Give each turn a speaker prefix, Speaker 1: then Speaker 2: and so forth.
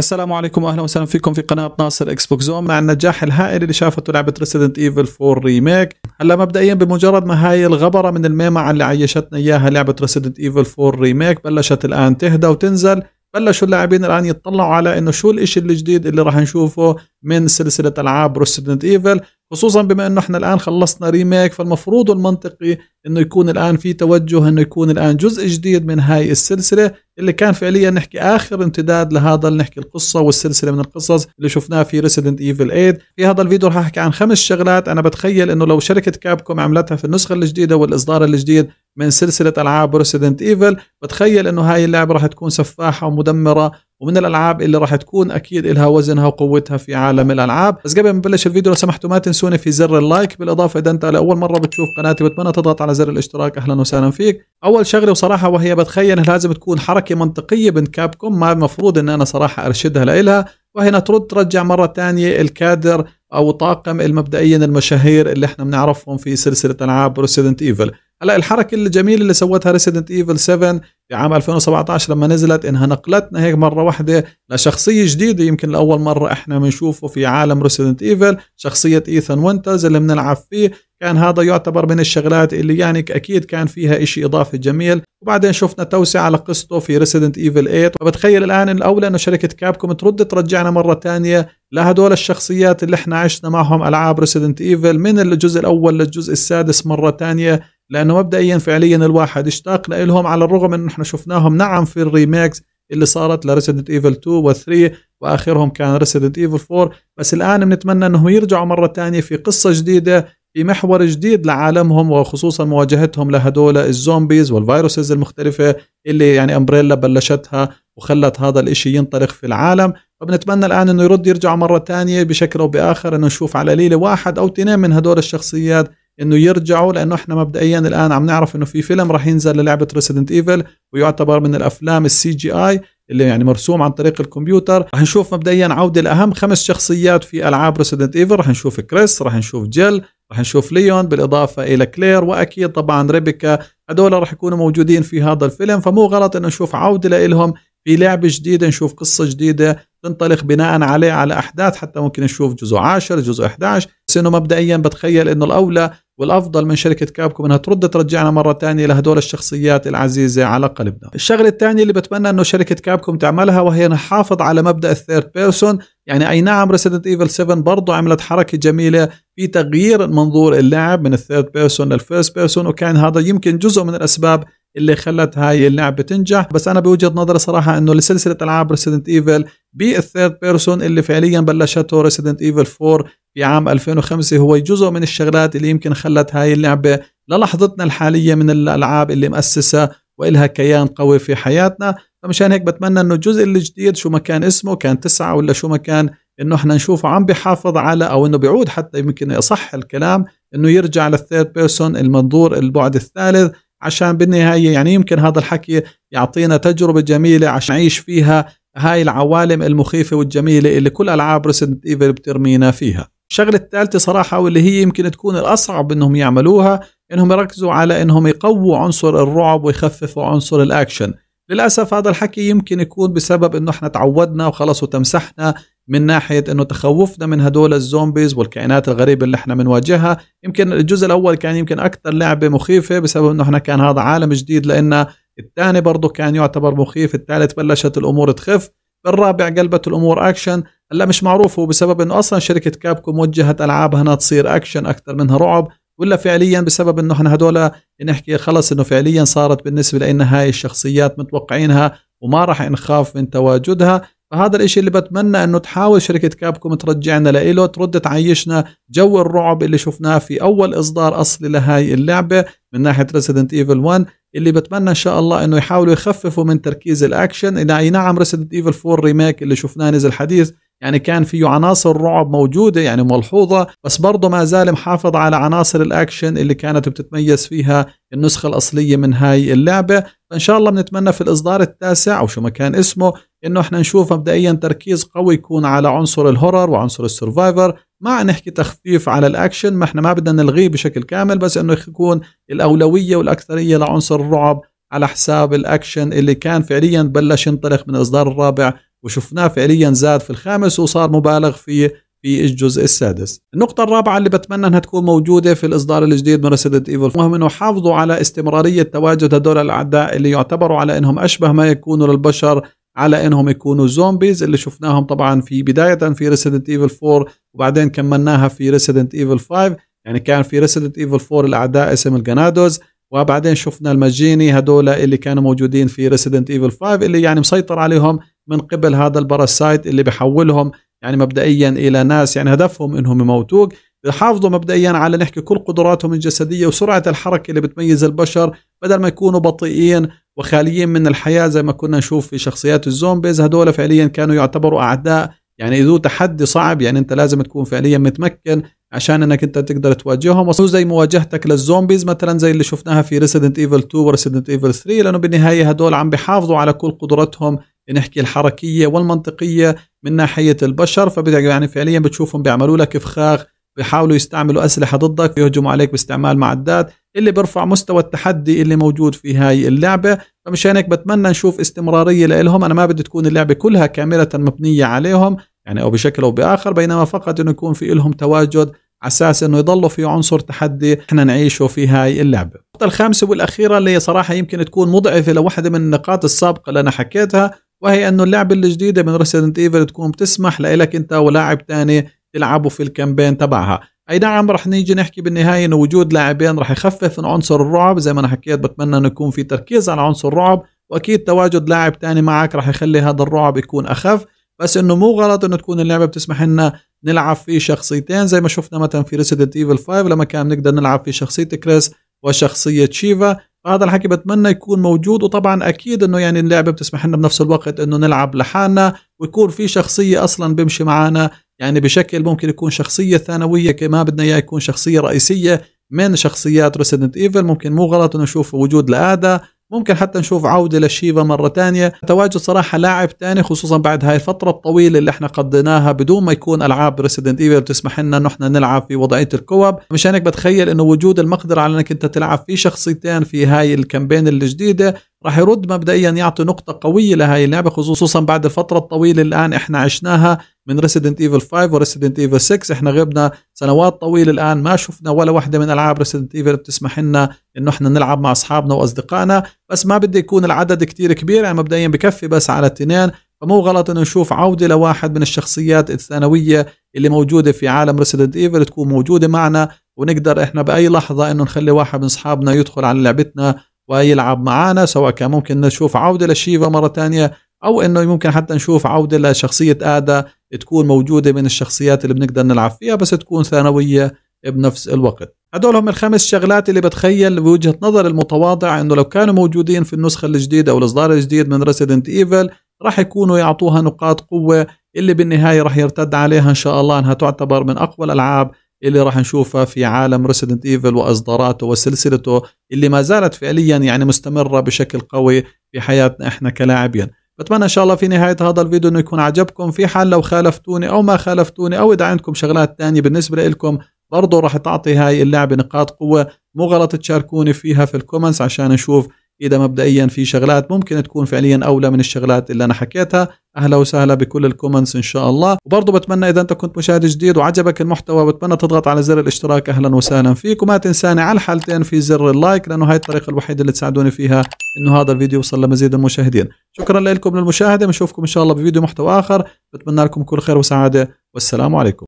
Speaker 1: السلام عليكم واهلا وسهلا فيكم في قناه ناصر اكس بوك زوم مع النجاح الهائل اللي شافته لعبه ريسيدنت ايفل 4 ريميك هلا مبدئيا بمجرد ما هاي الغبره من الميمعه اللي عيشتنا اياها لعبه ريسيدنت ايفل 4 ريميك بلشت الان تهدى وتنزل بلشوا اللاعبين الان يتطلعوا على انه شو الاشي الجديد اللي, اللي راح نشوفه من سلسله العاب ريسيدنت ايفل خصوصا بما انه احنا الان خلصنا ريميك فالمفروض المنطقي انه يكون الان في توجه انه يكون الان جزء جديد من هاي السلسله اللي كان فعليا نحكي اخر امتداد لهذا اللي نحكي القصه والسلسله من القصص اللي شفناها في ريسيدنت ايفل 8 في هذا الفيديو رح احكي عن خمس شغلات انا بتخيل انه لو شركه كابكوم عملتها في النسخه الجديده والاصدار الجديد من سلسله العاب ريسيدنت ايفل بتخيل انه هاي اللعبه رح تكون سفاحه ومدمره ومن الالعاب اللي راح تكون اكيد لها وزنها وقوتها في عالم الالعاب بس قبل ما نبلش الفيديو لو سمحتوا ما تنسوني في زر اللايك بالاضافه اذا انت لاول مره بتشوف قناتي بتمنى تضغط على زر الاشتراك اهلا وسهلا فيك اول شغله وصراحه وهي بتخيل لازم تكون حركه منطقيه بين كابكم ما المفروض ان انا صراحه ارشدها لها وهنا ترد ترجع مره ثانيه الكادر او طاقم المبدئيا المشاهير اللي احنا بنعرفهم في سلسله العاب ريسيدنت ايفل هلا الحركه الجميله اللي سوتها ريسيدنت ايفل 7 في عام 2017 لما نزلت انها نقلتنا هيك مره واحده لشخصيه جديده يمكن لاول مره احنا بنشوفه في عالم ريسيدنت ايفل شخصيه ايثان وينترز اللي بنلعب فيه كان هذا يعتبر من الشغلات اللي يعني اكيد كان فيها شيء اضافي جميل وبعدين شفنا توسعه على قصته في ريسيدنت ايفل 8 فبتخيل الان الاولى انه شركه كابكوم ترد ترجعنا مره ثانيه لهدول الشخصيات اللي احنا عشنا معهم العاب ريسيدنت ايفل من الجزء الاول للجزء السادس مره ثانيه لانه مبدئيا فعليا الواحد اشتاق لهم على الرغم انه احنا شفناهم نعم في الريميكس اللي صارت لريسيدنت ايفل 2 و 3 واخرهم كان ريسيدنت ايفل 4 بس الان بنتمنى انهم يرجعوا مره ثانيه في قصه جديده في محور جديد لعالمهم وخصوصا مواجهتهم لهدول الزومبيز والفيروسز المختلفه اللي يعني امبريلا بلشتها وخلت هذا الاشي ينطلق في العالم فبنتمنى الان انه يرد يرجع مره ثانيه بشكل او باخر انه نشوف على ليله واحد او اثنين من هدول الشخصيات انه يرجعوا لانه احنا مبدئيا الان عم نعرف انه في فيلم راح ينزل للعبه ريسيدنت ايفل ويعتبر من الافلام السي جي اي اللي يعني مرسوم عن طريق الكمبيوتر رح نشوف مبدئيا عودة لاهم خمس شخصيات في ألعاب ريسيدنت ايفل رح نشوف كريس رح نشوف جيل رح نشوف ليون بالإضافة إلى كلير وأكيد طبعا ريبيكا هدول رح يكونوا موجودين في هذا الفيلم فمو غلط أنه نشوف عودة لهم في لعبة جديدة نشوف قصة جديدة بنطلق بناء عليه على احداث حتى ممكن نشوف جزء 10 جزء 11 بس انه مبدئيا بتخيل انه الاولى والافضل من شركه كابكوم انها ترد ترجعنا مره ثانيه لهدول الشخصيات العزيزه على قلبنا. الشغله الثانيه اللي بتمنى انه شركه كابكوم تعملها وهي انها على مبدا الثيرد بيرسون، يعني اي نعم ريسيدنت ايفل 7 برضه عملت حركه جميله في تغيير منظور اللاعب من الثيرد بيرسون للفيرست بيرسون وكان هذا يمكن جزء من الاسباب اللي خلت هاي اللعبه تنجح بس انا بوجهه نظري صراحه انه لسلسله العاب ريسيدنت ايفل بالثيرد بيرسون اللي فعليا بلشته ريسيدنت ايفل 4 في عام 2005 هو جزء من الشغلات اللي يمكن خلت هاي اللعبه للحظتنا الحاليه من الالعاب اللي مؤسسه والها كيان قوي في حياتنا فمشان هيك بتمنى انه الجزء الجديد شو ما كان اسمه كان تسعة ولا شو ما كان انه احنا نشوفه عم بيحافظ على او انه بيعود حتى يمكن اصح الكلام انه يرجع للثيرد بيرسون المنظور البعد الثالث عشان بالنهاية يعني يمكن هذا الحكي يعطينا تجربة جميلة عشان نعيش فيها هاي العوالم المخيفة والجميلة اللي كل ألعاب ريسنت إيفل بترمينا فيها الشغلة الثالثة صراحة واللي هي يمكن تكون الأصعب إنهم يعملوها إنهم يركزوا على إنهم يقووا عنصر الرعب ويخففوا عنصر الأكشن للأسف هذا الحكي يمكن يكون بسبب أنه احنا تعودنا وخلص وتمسحنا من ناحية أنه تخوفنا من هدول الزومبيز والكائنات الغريبة اللي احنا بنواجهها يمكن الجزء الأول كان يمكن أكثر لعبة مخيفة بسبب أنه احنا كان هذا عالم جديد لأن الثاني برضه كان يعتبر مخيف الثالث بلشت الأمور تخف بالرابع قلبت الأمور أكشن هلا مش معروف هو بسبب أنه أصلا شركة كابكو وجهت ألعابها أنها تصير أكشن أكثر منها رعب ولا فعليا بسبب انه احنا هدول نحكي خلص انه فعليا صارت بالنسبه لنا هاي الشخصيات متوقعينها وما راح نخاف من تواجدها فهذا الاشي اللي بتمنى انه تحاول شركة كابكوم ترجعنا لإله ترد تعيشنا جو الرعب اللي شفناه في اول اصدار اصلي لهاي اللعبة من ناحية ريسيدنت ايفل 1 اللي بتمنى ان شاء الله انه يحاولوا يخففوا من تركيز الاكشن اي نعم ريسيدنت ايفل 4 ريميك اللي شفناه نزل حديث يعني كان فيه عناصر رعب موجودة يعني ملحوظة بس برضه ما زال محافظ على عناصر الأكشن اللي كانت بتتميز فيها النسخة الأصلية من هاي اللعبة فإن شاء الله بنتمنى في الإصدار التاسع أو شو ما كان اسمه إنه إحنا نشوف مبدئيا تركيز قوي يكون على عنصر الهورر وعنصر السرفايفر مع نحكي تخفيف على الأكشن ما إحنا ما بدنا نلغيه بشكل كامل بس إنه يكون الأولوية والأكثرية لعنصر الرعب على حساب الأكشن اللي كان فعليا بلش ينطلق من الإصدار الرابع وشفناه فعليا زاد في الخامس وصار مبالغ فيه في الجزء السادس النقطة الرابعة اللي بتمنى انها تكون موجودة في الاصدار الجديد من ريسيدنت ايفل مهم انه حافظوا على استمرارية تواجد هدول الاعداء اللي يعتبروا على انهم اشبه ما يكونوا للبشر على انهم يكونوا زومبيز اللي شفناهم طبعا في بداية في ريسيدنت ايفل 4 وبعدين كملناها في ريسيدنت ايفل 5 يعني كان في ريسيدنت ايفل 4 الاعداء اسم الجنادوز وبعدين شفنا المجيني هدول اللي كانوا موجودين في ريسيدنت ايفل 5 اللي يعني مسيطر عليهم من قبل هذا الباراسايت اللي بحولهم يعني مبدئيا الى ناس يعني هدفهم انهم يموتوك بحافظوا مبدئيا على نحكي كل قدراتهم الجسديه وسرعه الحركه اللي بتميز البشر بدل ما يكونوا بطيئين وخاليين من الحياه زي ما كنا نشوف في شخصيات الزومبيز هدول فعليا كانوا يعتبروا اعداء يعني ذو تحدي صعب يعني انت لازم تكون فعليا متمكن عشان انك انت تقدر تواجههم وصلوا زي مواجهتك للزومبيز مثلا زي اللي شفناها في ريسيدنت ايفل 2 وريسيدنت ايفل 3 لانه بالنهايه هدول عم بيحافظوا على كل قدرتهم نحكي الحركيه والمنطقيه من ناحيه البشر يعني فعليا بتشوفهم بيعملوا لك فخاخ بيحاولوا يستعملوا اسلحه ضدك يهجموا عليك باستعمال معدات اللي بيرفع مستوى التحدي اللي موجود في هاي اللعبه فمشان هيك بتمنى نشوف استمراريه لهم انا ما بدي تكون اللعبه كلها كامله مبنيه عليهم يعني او بشكل او باخر بينما فقط انه يكون في لهم تواجد على اساس انه يضلوا في عنصر تحدي احنا نعيشه في هاي اللعبه. النقطه الخامسه والاخيره اللي صراحه يمكن تكون مضعفه لوحده من النقاط السابقه اللي انا حكيتها وهي انه اللعبه الجديده من ريسيدنت ايفل تكون بتسمح لك انت ولاعب تاني تلعبوا في الكامبين تبعها اي نعم رح نيجي نحكي بالنهايه انه وجود لاعبين رح يخفف من عنصر الرعب زي ما انا حكيت بتمنى انه يكون في تركيز على عنصر الرعب واكيد تواجد لاعب تاني معك رح يخلي هذا الرعب يكون اخف بس انه مو غلط انه تكون اللعبه بتسمح لنا نلعب في شخصيتين زي ما شفنا مثلا في ريسيدنت ايفل 5 لما كان نقدر نلعب في شخصيه كريس وشخصيه شيفا هذا الحكي بتمنى يكون موجود وطبعا اكيد انه يعني اللعبه بتسمح لنا بنفس الوقت انه نلعب لحالنا ويكون في شخصيه اصلا بيمشي معنا يعني بشكل ممكن يكون شخصيه ثانويه كما بدنا اياه يكون شخصيه رئيسيه من شخصيات ريسيدنت ايفل ممكن مو غلط انه نشوف وجود لادا ممكن حتى نشوف عوده للشيفا مره تانية تواجد صراحه لاعب تاني خصوصا بعد هاي الفتره الطويله اللي احنا قضيناها بدون ما يكون العاب ريسيدنت ايفل تسمح لنا انه احنا نلعب في وضعيه الكوب مشان هيك بتخيل انه وجود المقدره على انك انت تلعب في شخصيتين في هاي الكامبين الجديده راح يرد مبدئيا يعطي نقطة قوية لهي اللعبة خصوصا بعد الفترة الطويلة الآن احنا عشناها من ريسيدنت ايفل 5 وريسيدنت ايفل 6 احنا غبنا سنوات طويله الان ما شفنا ولا واحده من العاب ريسيدنت ايفل بتسمح لنا انه احنا نلعب مع اصحابنا واصدقائنا بس ما بدي يكون العدد كتير كبير يعني مبدئيا بكفي بس على اثنين فمو غلط انه نشوف عوده لواحد من الشخصيات الثانويه اللي موجوده في عالم ريسيدنت ايفل تكون موجوده معنا ونقدر احنا باي لحظه انه نخلي واحد من اصحابنا يدخل على لعبتنا ويلعب معنا سواء كان ممكن نشوف عوده لشيفا مره ثانيه او انه ممكن حتى نشوف عوده لشخصيه ادا تكون موجودة من الشخصيات اللي بنقدر نلعب فيها بس تكون ثانوية بنفس الوقت هدول هم الخمس شغلات اللي بتخيل بوجهة نظر المتواضع انه لو كانوا موجودين في النسخة الجديدة او الاصدار الجديد من Resident ايفل راح يكونوا يعطوها نقاط قوة اللي بالنهاية راح يرتد عليها ان شاء الله انها تعتبر من اقوى الالعاب اللي راح نشوفها في عالم Resident ايفل واصداراته وسلسلته اللي ما زالت فعليا يعني مستمره بشكل قوي في حياتنا احنا كلاعبين بتمنى ان شاء الله في نهايه هذا الفيديو انه يكون عجبكم في حال لو خالفتوني او ما خالفتوني او اذا عندكم شغلات ثانيه بالنسبه لكم برضه راح تعطي هاي اللعبه نقاط قوه مو غلط تشاركوني فيها في الكومنتس عشان اشوف اذا مبدئيا في شغلات ممكن تكون فعليا اولى من الشغلات اللي انا حكيتها اهلا وسهلا بكل الكومنتس ان شاء الله وبرضه بتمنى اذا انت كنت مشاهد جديد وعجبك المحتوى بتمنى تضغط على زر الاشتراك اهلا وسهلا فيك وما تنساني على الحالتين في زر اللايك لانه هاي الطريقه الوحيده اللي تساعدوني فيها انه هذا الفيديو يوصل لمزيد المشاهدين شكرا لكم للمشاهده بنشوفكم ان شاء الله بفيديو محتوى اخر بتمنى لكم كل خير وسعاده والسلام عليكم